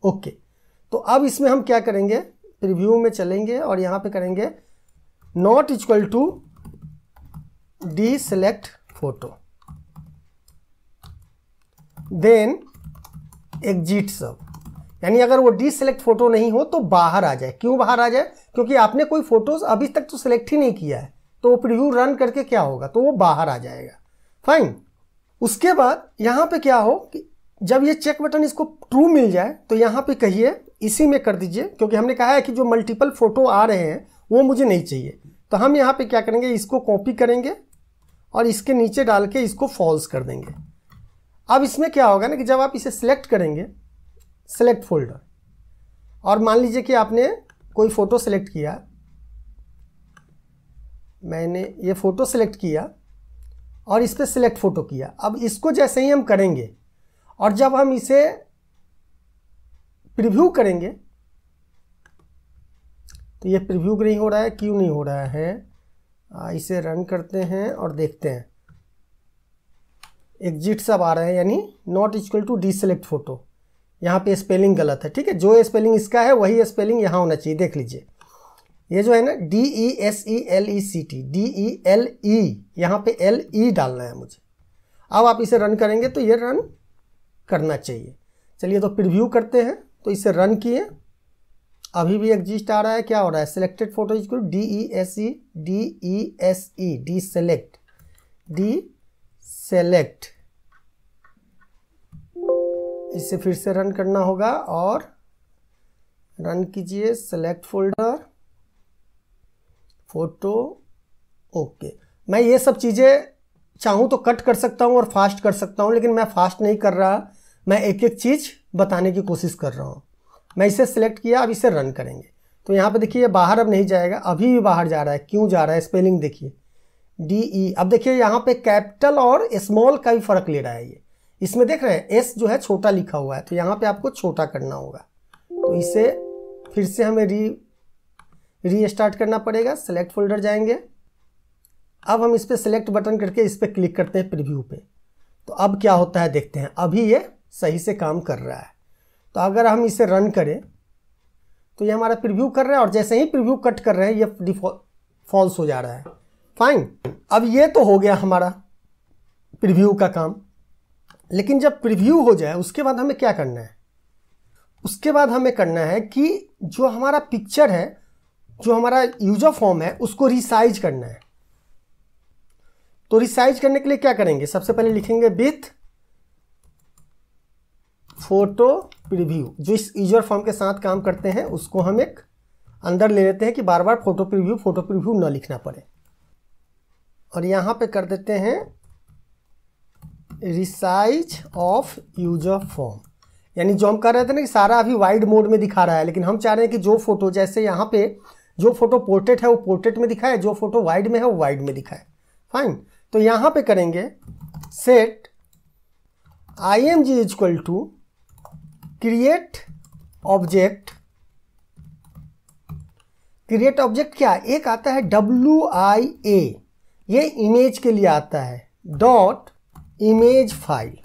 okay तो अब इसमें हम क्या करेंगे प्रीव्यू में चलेंगे और यहाँ पे करेंगे not equal to deselect photo then exit sub यानी अगर वो डी सेलेक्ट फ़ोटो नहीं हो तो बाहर आ जाए क्यों बाहर आ जाए क्योंकि आपने कोई फ़ोटोज़ अभी तक तो सेलेक्ट ही नहीं किया है तो प्रीव्यू रन करके क्या होगा तो वो बाहर आ जाएगा फाइन उसके बाद यहाँ पे क्या हो कि जब ये चेक बटन इसको ट्रू मिल जाए तो यहाँ पे कहिए इसी में कर दीजिए क्योंकि हमने कहा है कि जो मल्टीपल फोटो आ रहे हैं वो मुझे नहीं चाहिए तो हम यहाँ पे क्या करेंगे इसको कॉपी करेंगे और इसके नीचे डाल के इसको फॉल्स कर देंगे अब इसमें क्या होगा ना कि जब आप इसे सिलेक्ट करेंगे सेलेक्ट फोल्डर और मान लीजिए कि आपने कोई फ़ोटो सेलेक्ट किया मैंने ये फ़ोटो सेलेक्ट किया और इस पर सिलेक्ट फ़ोटो किया अब इसको जैसे ही हम करेंगे और जब हम इसे प्रिव्यू करेंगे तो ये प्रिव्यू नहीं हो रहा है क्यों नहीं हो रहा है आ, इसे रन करते हैं और देखते हैं एग्जिट सब आ रहे हैं यानी not equal to deselect photo यहाँ पे स्पेलिंग गलत है ठीक है जो स्पेलिंग इसका है वही स्पेलिंग यहाँ होना चाहिए देख लीजिए ये जो है ना D E S E L E C T D E L E यहाँ पे एल ई e डालना है मुझे अब आप इसे रन करेंगे तो ये रन करना चाहिए चलिए तो प्रिव्यू करते हैं तो इसे रन किए अभी भी एग्जिस्ट आ रहा है क्या हो रहा है selected photo is D E S E D E S E deselect deselect इसे फिर से रन करना होगा और रन कीजिए सेलेक्ट फोल्डर फोटो ओके मैं ये सब चीज़ें चाहूँ तो कट कर सकता हूँ और फास्ट कर सकता हूँ लेकिन मैं फास्ट नहीं कर रहा मैं एक एक चीज़ बताने की कोशिश कर रहा हूँ मैं इसे सेलेक्ट किया अब इसे रन करेंगे तो यहाँ पे देखिए बाहर अब नहीं जाएगा अभी भी बाहर जा रहा है क्यों जा रहा है स्पेलिंग देखिए डी ई e, अब देखिए यहाँ पे कैपिटल और स्मॉल का भी फर्क ले रहा है ये इसमें देख रहे हैं एस जो है छोटा लिखा हुआ है तो यहाँ पे आपको छोटा करना होगा तो इसे फिर से हमें री रीस्टार्ट करना पड़ेगा सेलेक्ट फोल्डर जाएंगे अब हम इस पर सेलेक्ट बटन करके इस पर क्लिक करते हैं प्रीव्यू पे तो अब क्या होता है देखते हैं अभी ये सही से काम कर रहा है तो अगर हम इसे रन करें तो ये हमारा प्रीव्यू कर रहा है और जैसे ही प्रीव्यू कट कर रहे हैं ये डिफॉल्ट फॉल्स हो जा रहा है फाइन अब ये तो हो गया हमारा प्रीव्यू का काम लेकिन जब प्रीव्यू हो जाए उसके बाद हमें क्या करना है उसके बाद हमें करना है कि जो हमारा पिक्चर है जो हमारा यूजर फॉर्म है उसको रिसाइज करना है तो रिसाइज करने के लिए क्या करेंगे सबसे पहले लिखेंगे विथ फोटो प्रीव्यू जो इस यूजर फॉर्म के साथ काम करते हैं उसको हम एक अंदर ले लेते हैं कि बार बार फोटो प्रीव्यू फोटो प्रीव्यू ना लिखना पड़े और यहां पे कर देते हैं रिसाइज ऑफ यूजर फॉर्म यानी जो हम कर रहे थे ना कि सारा अभी वाइड मोड में दिखा रहा है लेकिन हम चाह रहे हैं कि जो फोटो जैसे यहां पे जो फोटो पोर्ट्रेट है वो पोर्ट्रेट में दिखाए जो फोटो वाइड में है वो वाइड में दिखाए फाइन तो यहां पे करेंगे set I M G is equal to create object create object क्या एक आता है डब्ल्यू आई ए ये इमेज के लिए आता है डॉट इमेज फाइल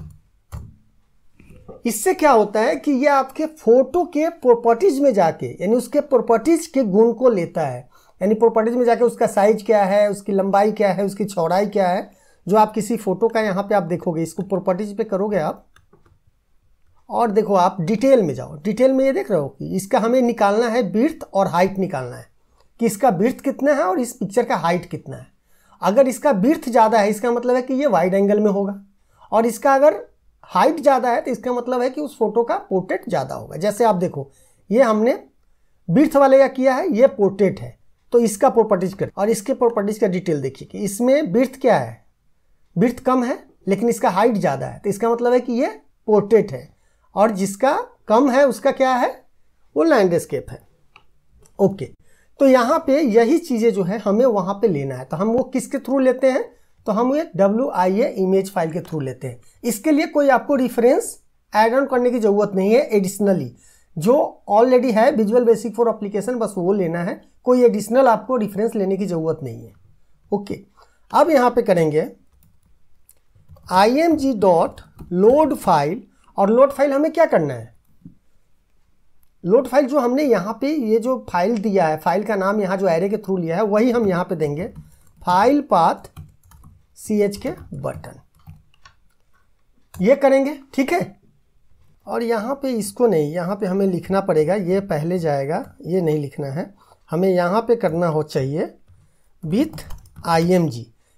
इससे क्या होता है कि ये आपके फोटो के प्रॉपर्टीज में जाके यानी उसके प्रॉपर्टीज के गुण को लेता है यानी प्रॉपर्टीज में जाके उसका साइज क्या है उसकी लंबाई क्या है उसकी चौड़ाई क्या है जो आप किसी फोटो का यहाँ पे आप देखोगे इसको प्रॉपर्टीज पे करोगे आप और देखो आप डिटेल में जाओ डिटेल में ये देख रहे हो कि इसका हमें निकालना है बिर्थ और हाइट निकालना है कि इसका बिर्थ कितना है और इस पिक्चर का हाइट कितना है अगर इसका बिर्थ ज़्यादा है इसका मतलब है कि ये वाइड एंगल में होगा और इसका अगर हाइट ज़्यादा है तो इसका मतलब है कि उस फोटो का पोर्ट्रेट ज़्यादा होगा जैसे आप देखो ये हमने बीर्थ वाले का किया है ये पोर्ट्रेट है तो इसका प्रॉपर्टीज कर और इसके प्रॉपर्टीज का डिटेल देखिए कि इसमें बीर्थ क्या है बीर्थ कम है लेकिन इसका हाइट ज़्यादा है तो इसका मतलब है कि ये पोर्ट्रेट है और जिसका कम है उसका क्या है वो लैंडस्केप है ओके तो यहाँ पे यही चीज़ें जो है हमें वहाँ पे लेना है तो हम वो किसके थ्रू लेते हैं तो हम ये W I A image file के थ्रू लेते हैं इसके लिए कोई आपको रिफरेंस एड ऑन करने की ज़रूरत नहीं है एडिशनली जो ऑलरेडी है विजुअल बेसिक फॉर एप्लीकेशन बस वो लेना है कोई एडिशनल आपको रिफरेंस लेने की ज़रूरत नहीं है ओके okay. अब यहाँ पे करेंगे I M G dot load file और लोड फाइल हमें क्या करना है लोड फाइल जो हमने यहाँ पे ये जो फाइल दिया है फाइल का नाम यहाँ जो एरे के थ्रू लिया है वही हम यहाँ पे देंगे फाइल पाथ सी एच के बटन ये करेंगे ठीक है और यहाँ पे इसको नहीं यहाँ पे हमें लिखना पड़ेगा ये पहले जाएगा ये नहीं लिखना है हमें यहाँ पे करना हो चाहिए विथ आई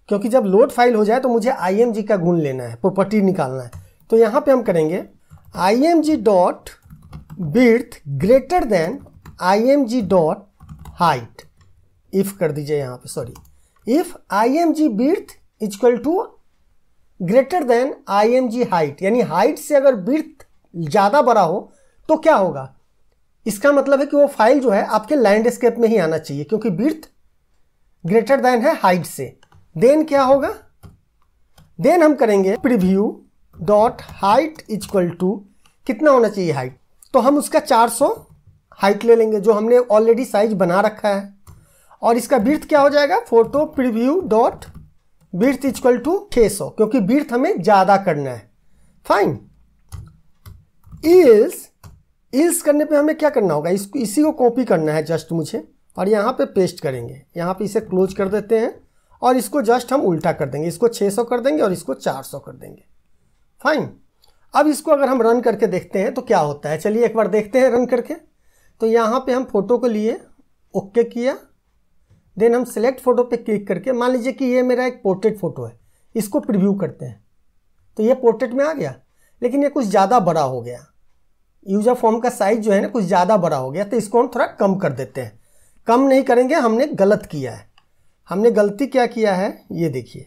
क्योंकि जब लोड फाइल हो जाए तो मुझे आई का गुण लेना है प्रॉपर्टी निकालना है तो यहाँ पे हम करेंगे आई एम जी डॉट बिर्थ greater than I M G dot height if कर दीजिए यहाँ पे sorry if I M G बिर्थ equal to greater than I M G height यानी हाइट से अगर बिर्थ ज़्यादा बड़ा हो तो क्या होगा इसका मतलब है कि वो फाइल जो है आपके लैंडस्केप में ही आना चाहिए क्योंकि बिर्थ ग्रेटर देन है हाइट से देन क्या होगा देन हम करेंगे preview dot height equal to कितना होना चाहिए हाइट तो हम उसका 400 हाइट ले लेंगे जो हमने ऑलरेडी साइज बना रखा है और इसका बिर्थ क्या हो जाएगा photo preview dot breadth equal to 600 क्योंकि बीर्थ हमें ज़्यादा करना है फाइन इल्स इल्स करने पे हमें क्या करना होगा इसको इसी को कॉपी करना है जस्ट मुझे और यहाँ पे पेस्ट करेंगे यहाँ पे इसे क्लोज कर देते हैं और इसको जस्ट हम उल्टा कर देंगे इसको 600 कर देंगे और इसको 400 कर देंगे फाइन अब इसको अगर हम रन करके देखते हैं तो क्या होता है चलिए एक बार देखते हैं रन करके तो यहाँ पे हम फोटो को लिए ओके किया देन हम सिलेक्ट फ़ोटो पे क्लिक करके मान लीजिए कि ये मेरा एक पोर्ट्रेट फ़ोटो है इसको प्रिव्यू करते हैं तो ये पोर्ट्रेट में आ गया लेकिन ये कुछ ज़्यादा बड़ा हो गया यूज़र फॉर्म का साइज़ जो है ना कुछ ज़्यादा बड़ा हो गया तो इसको हम थोड़ा कम कर देते हैं कम नहीं करेंगे हमने गलत किया है हमने गलती क्या किया है ये देखिए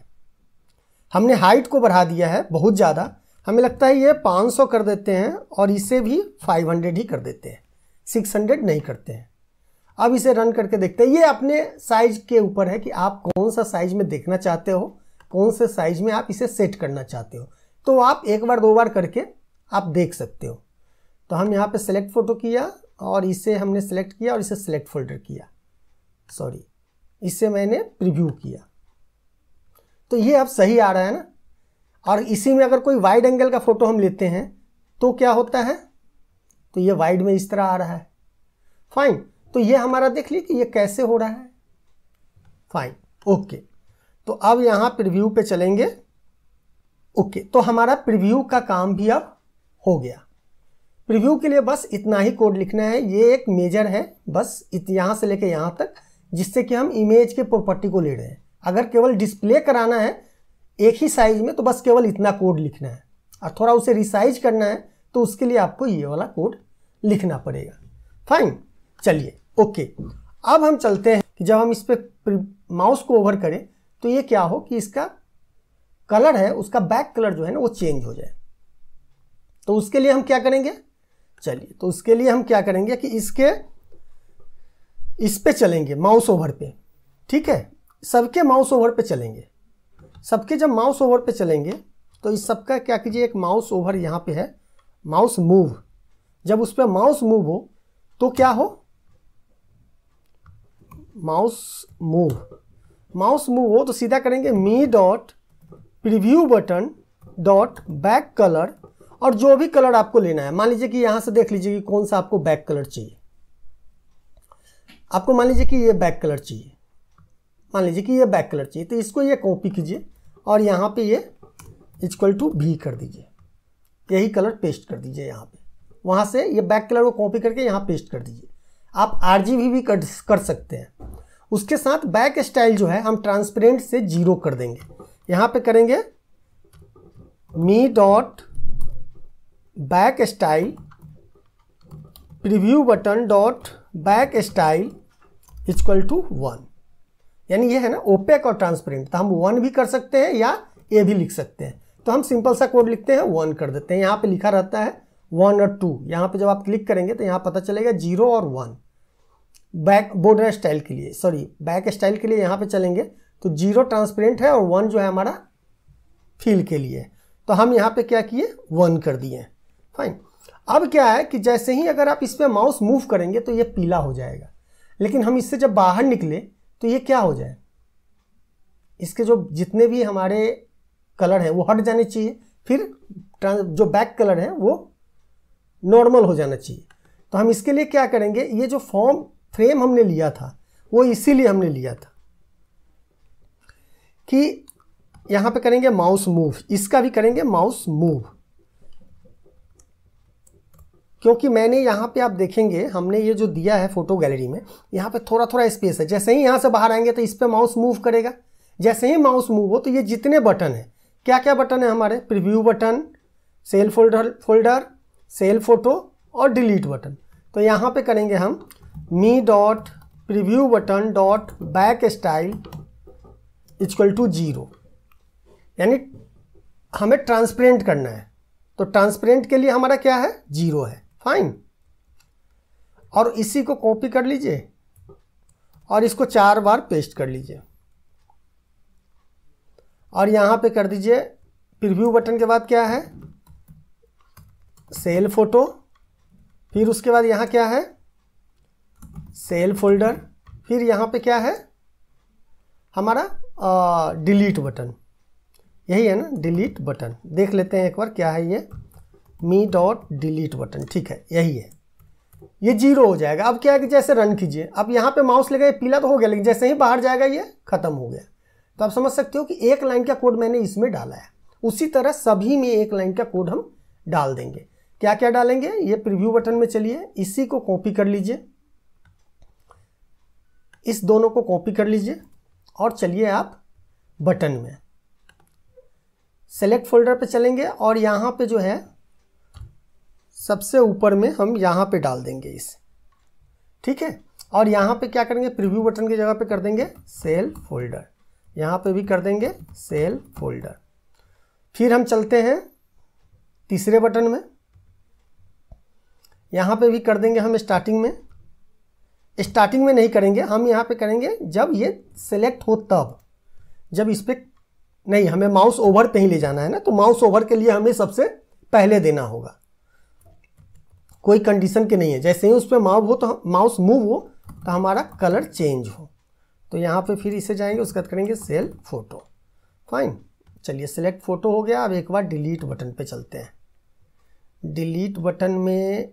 हमने हाइट को बढ़ा दिया है बहुत ज़्यादा हमें लगता है ये 500 कर देते हैं और इसे भी 500 ही कर देते हैं 600 नहीं करते हैं अब इसे रन करके देखते हैं ये अपने साइज के ऊपर है कि आप कौन सा साइज में देखना चाहते हो कौन से साइज में आप इसे सेट करना चाहते हो तो आप एक बार दो बार करके आप देख सकते हो तो हम यहाँ पे सेलेक्ट फ़ोटो किया और इसे हमने सेलेक्ट किया और इसे सेलेक्ट फोल्डर किया सॉरी इसे मैंने प्रिव्यू किया तो ये अब सही आ रहा है ना और इसी में अगर कोई वाइड एंगल का फ़ोटो हम लेते हैं तो क्या होता है तो ये वाइड में इस तरह आ रहा है फाइन तो ये हमारा देख लीजिए कि ये कैसे हो रहा है फाइन ओके तो अब यहां प्रिव्यू पे चलेंगे ओके तो हमारा प्रिव्यू का काम भी अब हो गया प्रिव्यू के लिए बस इतना ही कोड लिखना है ये एक मेजर है बस इत से लेके यहां तक जिससे कि हम इमेज के प्रॉपर्टी को ले रहे हैं अगर केवल डिस्प्ले कराना है एक ही साइज में तो बस केवल इतना कोड लिखना है और थोड़ा उसे रिसाइज करना है तो उसके लिए आपको ये वाला कोड लिखना पड़ेगा फाइन चलिए ओके अब हम चलते हैं कि जब हम इस पर माउस को ओवर करें तो ये क्या हो कि इसका कलर है उसका बैक कलर जो है ना वो चेंज हो जाए तो उसके लिए हम क्या करेंगे चलिए तो उसके लिए हम क्या करेंगे कि इसके इस पे चलेंगे माउस ओवर पे ठीक है सबके माउस ओवर पे चलेंगे सबके जब माउस ओवर पे चलेंगे तो इस सबका क्या कीजिए एक माउस ओवर यहाँ पे है माउस मूव जब उस पर माउस मूव हो तो क्या हो माउस मूव माउस मूव हो तो सीधा करेंगे me dot preview button dot back colour और जो भी कलर आपको लेना है मान लीजिए कि यहाँ से देख लीजिए कि कौन सा आपको बैक कलर चाहिए आपको मान लीजिए कि ये बैक कलर चाहिए मान लीजिए कि ये बैक कलर चाहिए तो इसको ये कॉपी कीजिए और यहाँ पे ये इजक्वल टू भी कर दीजिए यही कलर पेस्ट कर दीजिए यहाँ पे वहाँ से ये बैक कलर को कॉपी करके यहाँ पेस्ट कर दीजिए आप आर भी कर, कर सकते हैं उसके साथ बैक स्टाइल जो है हम ट्रांसपेरेंट से जीरो कर देंगे यहाँ पे करेंगे me dot back style preview button dot back style equal to one यानी ये है ना ओपेक और ट्रांसपेरेंट तो हम वन भी कर सकते हैं या ए भी लिख सकते हैं तो हम सिंपल सा कोड लिखते हैं वन कर देते हैं यहाँ पे लिखा रहता है वन और टू यहाँ पे जब आप क्लिक करेंगे तो यहाँ पता चलेगा जीरो और वन बैक बॉर्डर स्टाइल के लिए सॉरी बैक स्टाइल के लिए यहाँ पे चलेंगे तो जीरो ट्रांसपेरेंट है और वन जो है हमारा फील के लिए तो हम यहाँ पे क्या किए वन कर दिए फाइन अब क्या है कि जैसे ही अगर आप इस पर माउस मूव करेंगे तो ये पीला हो जाएगा लेकिन हम इससे जब बाहर निकले तो ये क्या हो जाए इसके जो जितने भी हमारे कलर हैं वो हट जाने चाहिए फिर जो बैक कलर है वो नॉर्मल हो जाना चाहिए तो हम इसके लिए क्या करेंगे ये जो फॉर्म फ्रेम हमने लिया था वो इसीलिए हमने लिया था कि यहां पे करेंगे माउस मूव इसका भी करेंगे माउस मूव क्योंकि मैंने यहां पे आप देखेंगे हमने ये जो दिया है फोटो गैलरी में यहां पे थोड़ा थोड़ा स्पेस है जैसे ही यहां से बाहर आएंगे तो इस पर माउस मूव करेगा जैसे ही माउस मूव हो तो ये जितने बटन है क्या क्या बटन है हमारे preview button cell folder folder cell photo और डिलीट बटन तो यहां पे करेंगे हम me dot preview button dot back style equal to zero यानी हमें ट्रांसपेरेंट करना है तो ट्रांसपेरेंट के लिए हमारा क्या है जीरो है फाइन और इसी को कॉपी कर लीजिए और इसको चार बार पेस्ट कर लीजिए और यहाँ पे कर दीजिए प्रिव्यू बटन के बाद क्या है सेल फोटो फिर उसके बाद यहाँ क्या है सेल फोल्डर फिर यहाँ पे क्या है हमारा डिलीट बटन यही है ना डिलीट बटन देख लेते हैं एक बार क्या है ये मी डॉट डिलीट बटन ठीक है यही है ये जीरो हो जाएगा अब क्या है कि जैसे रन कीजिए अब यहाँ पे माउस ले गए पीला तो हो गया लेकिन जैसे ही बाहर जाएगा ये खत्म हो गया तो आप समझ सकते हो कि एक लाइन का कोड मैंने इसमें डाला है उसी तरह सभी में एक लाइन का कोड हम डाल देंगे क्या क्या डालेंगे ये प्रिव्यू बटन में चलिए इसी को कॉपी कर लीजिए इस दोनों को कॉपी कर लीजिए और चलिए आप बटन में सेलेक्ट फोल्डर पे चलेंगे और यहाँ पे जो है सबसे ऊपर में हम यहाँ पे डाल देंगे इसे ठीक है और यहाँ पे क्या करेंगे प्रीव्यू बटन की जगह पे कर देंगे सेल फोल्डर यहाँ पे भी कर देंगे सेल फोल्डर फिर हम चलते हैं तीसरे बटन में यहाँ पे भी कर देंगे हम स्टार्टिंग में स्टार्टिंग में नहीं करेंगे हम यहाँ पे करेंगे जब ये सेलेक्ट हो तब जब इस पर नहीं हमें माउस ओवर पे ही ले जाना है ना तो माउस ओवर के लिए हमें सबसे पहले देना होगा कोई कंडीशन के नहीं है जैसे ही उस पर माउव हो तो माउस मूव हो तो हमारा कलर चेंज हो तो यहाँ पे फिर इसे जाएंगे उसके बाद करेंगे सेल फोटो फाइन चलिए सेलेक्ट फोटो हो गया अब एक बार डिलीट बटन पे चलते हैं डिलीट बटन में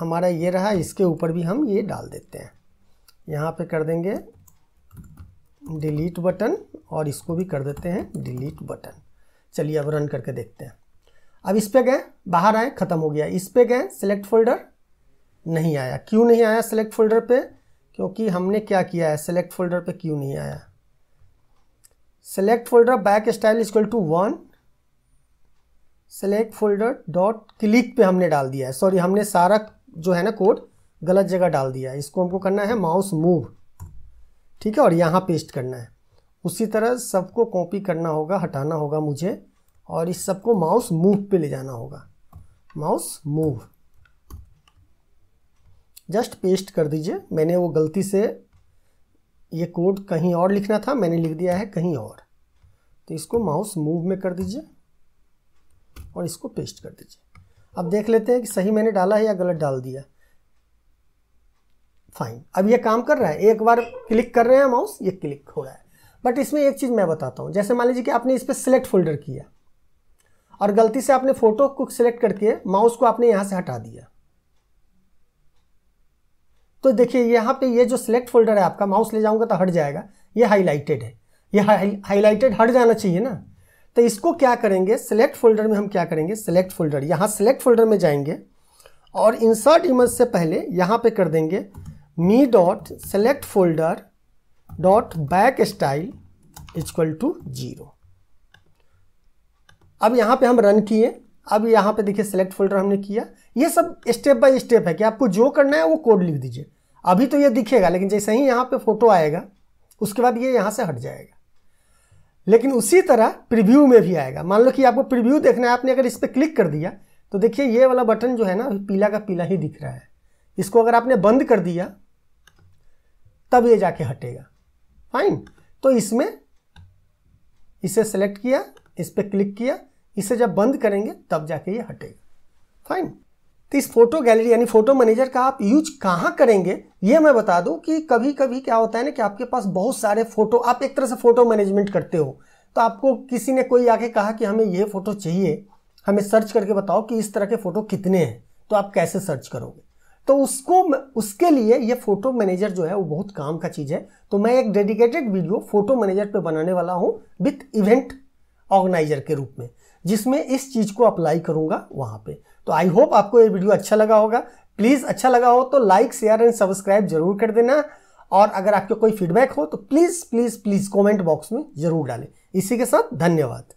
हमारा ये रहा इसके ऊपर भी हम ये डाल देते हैं यहाँ पे कर देंगे डिलीट बटन और इसको भी कर देते हैं डिलीट बटन चलिए अब रन करके देखते हैं अब इस पे गए बाहर आए ख़त्म हो गया इस पे गए सेलेक्ट फोल्डर नहीं आया क्यों नहीं आया सेलेक्ट फोल्डर पे क्योंकि हमने क्या किया है सेलेक्ट फोल्डर पे क्यों नहीं आया select folder back style equal to one select folder dot click पे हमने डाल दिया है सॉरी हमने सारा जो है ना कोड गलत जगह डाल दिया इसको हमको करना है माउस मूव ठीक है और यहाँ पेस्ट करना है उसी तरह सबको कॉपी करना होगा हटाना होगा मुझे और इस सबको माउस मूव पे ले जाना होगा माउस मूव जस्ट पेस्ट कर दीजिए मैंने वो गलती से ये कोड कहीं और लिखना था मैंने लिख दिया है कहीं और तो इसको माउस मूव में कर दीजिए और इसको पेस्ट कर दीजिए अब देख लेते हैं कि सही मैंने डाला है या गलत डाल दिया फाइन अब ये काम कर रहा है एक बार क्लिक कर रहे हैं माउस ये क्लिक हो रहा है बट इसमें एक चीज़ मैं बताता हूँ जैसे मान लीजिए कि आपने इस पर सिलेक्ट फोल्डर किया और गलती से आपने फ़ोटो को सिलेक्ट करके माउस को आपने यहाँ से हटा दिया तो देखिए यहाँ पे ये जो सिलेक्ट फोल्डर है आपका माउस ले जाऊँगा तो हट जाएगा ये हाईलाइटेड है ये हाईलाइटेड हट जाना चाहिए ना तो इसको क्या करेंगे सिलेक्ट फोल्डर में हम क्या करेंगे सिलेक्ट फोल्डर यहाँ सिलेक्ट फोल्डर में जाएंगे और इंसर्ट इमेज से पहले यहाँ पे कर देंगे me dot select folder dot back style equal to zero अब यहाँ पे हम रन किए अब यहाँ पे देखिए सेलेक्ट फोल्डर हमने किया ये सब स्टेप बाय स्टेप है कि आपको जो करना है वो कोड लिख दीजिए अभी तो ये दिखेगा लेकिन जैसे ही यहाँ पे फोटो आएगा उसके बाद ये यहाँ से हट जाएगा लेकिन उसी तरह प्रीव्यू में भी आएगा मान लो कि आपको प्रीव्यू देखना है आपने अगर इस पर क्लिक कर दिया तो देखिए ये वाला बटन जो है ना पीला का पीला ही दिख रहा है इसको अगर आपने बंद कर दिया तब ये जाके हटेगा फाइन तो इसमें इसे सेलेक्ट किया इस पर क्लिक किया इसे जब बंद करेंगे तब जाके ये हटेगा फाइन तो इस फोटो गैलरी यानी फोटो मैनेजर का आप यूज कहाँ करेंगे ये मैं बता दूं कि कभी कभी क्या होता है ना कि आपके पास बहुत सारे फोटो आप एक तरह से फोटो मैनेजमेंट करते हो तो आपको किसी ने कोई आके कहा कि हमें ये फोटो चाहिए हमें सर्च करके बताओ कि इस तरह के फोटो कितने हैं तो आप कैसे सर्च करोगे तो उसको उसके लिए ये फोटो मैनेजर जो है वो बहुत काम का चीज़ है तो मैं एक डेडिकेटेड वीडियो फोटो मैनेजर पे बनाने वाला हूँ विथ इवेंट ऑर्गेनाइजर के रूप में जिसमें इस चीज़ को अप्लाई करूँगा वहाँ पे तो आई होप आपको ये वीडियो अच्छा लगा होगा प्लीज़ अच्छा लगा हो तो लाइक शेयर एंड सब्सक्राइब जरूर कर देना और अगर आपके कोई फीडबैक हो तो please please please comment box में ज़रूर डालें इसी के साथ धन्यवाद